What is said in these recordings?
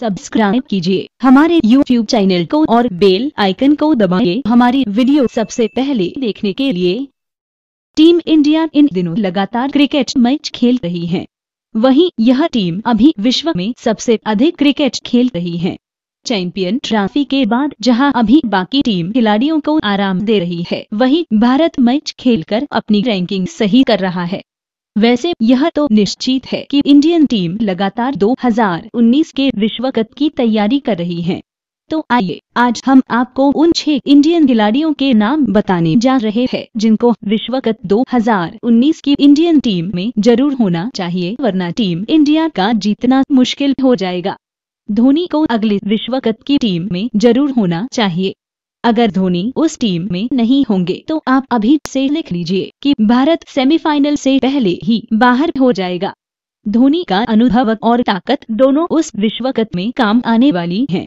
Subscribe कीजिए हमारे YouTube channel को और बेल आइकन को दबाइए हमारी वीडियो सबसे पहले देखने के लिए टीम इंडिया इन दिनों लगातार क्रिकेट मैच खेल रही है वहीं यह टीम अभी विश्व में सबसे अधिक क्रिकेट खेल रही है चैंपियन ट्रॉफी के बाद जहां अभी बाकी टीम खिलाड़ियों को आराम दे रही है वहीं भारत मैच खेलकर अपनी रैंकिंग सही कर रहा है वैसे यह तो निश्चित है कि इंडियन टीम लगातार 2019 के विश्व कप की तैयारी कर रही है तो आइए आज हम आपको उन छह इंडियन खिलाड़ियों के नाम बताने जा रहे हैं जिनको विश्व कप 2019 की इंडियन टीम में जरूर होना चाहिए वरना टीम इंडिया का जीतना मुश्किल हो जाएगा धोनी को अगले विश्व कप की टीम में जरूर होना चाहिए अगर धोनी उस टीम में नहीं होंगे तो आप अभी से लिख लीजिए कि भारत सेमीफाइनल से पहले ही बाहर हो जाएगा धोनी का अनुभव और ताकत दोनों उस विश्व कप में काम आने वाली हैं।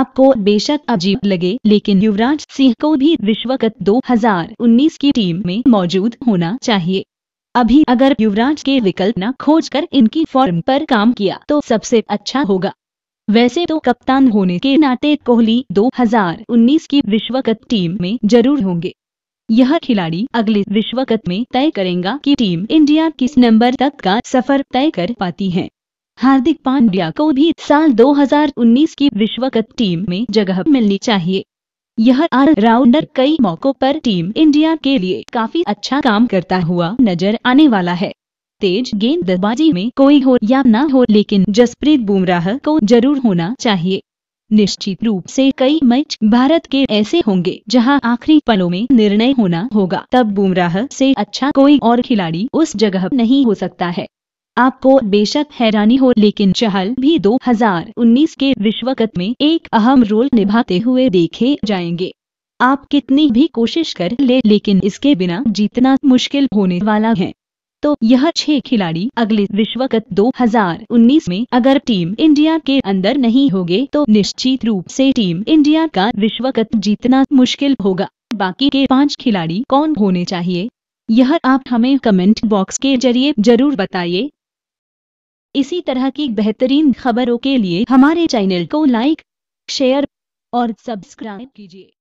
आपको बेशक अजीब लगे लेकिन युवराज सिंह को भी विश्व कप दो की टीम में मौजूद होना चाहिए अभी अगर युवराज के विकल्प न खोज कर इनकी फॉर्म पर काम किया तो सबसे अच्छा होगा वैसे तो कप्तान होने के नाते कोहली 2019 की विश्व कप टीम में जरूर होंगे यह खिलाड़ी अगले विश्व कप में तय करेगा कि टीम इंडिया किस नंबर तक का सफर तय कर पाती है हार्दिक पांड्या को भी साल 2019 की विश्व कप टीम में जगह मिलनी चाहिए यह आर राउंडर कई मौकों पर टीम इंडिया के लिए काफी अच्छा काम करता हुआ नजर आने वाला है तेज गेंदबाजी में कोई हो या ना हो लेकिन जसप्रीत बुमराह को जरूर होना चाहिए निश्चित रूप से कई मैच भारत के ऐसे होंगे जहां आखिरी पलों में निर्णय होना होगा तब बुमराह से अच्छा कोई और खिलाड़ी उस जगह नहीं हो सकता है आपको बेशक हैरानी हो लेकिन चहल भी 2019 के विश्व कप में एक अहम रोल निभाते हुए देखे जाएंगे आप कितनी भी कोशिश कर ले लेकिन इसके बिना जीतना मुश्किल होने वाला है तो यह छह खिलाड़ी अगले विश्व कप दो में अगर टीम इंडिया के अंदर नहीं होगे तो निश्चित रूप से टीम इंडिया का विश्व कप जीतना मुश्किल होगा बाकी के पांच खिलाड़ी कौन होने चाहिए यह आप हमें कमेंट बॉक्स के जरिए जरूर बताइए इसी तरह की बेहतरीन खबरों के लिए हमारे चैनल को लाइक शेयर और सब्सक्राइब कीजिए